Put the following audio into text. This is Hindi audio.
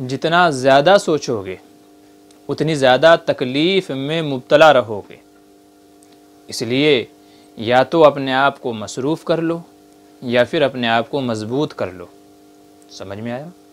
जितना ज़्यादा सोचोगे उतनी ज़्यादा तकलीफ़ में मुबतला रहोगे इसलिए या तो अपने आप को मसरूफ़ कर लो या फिर अपने आप को मजबूत कर लो समझ में आया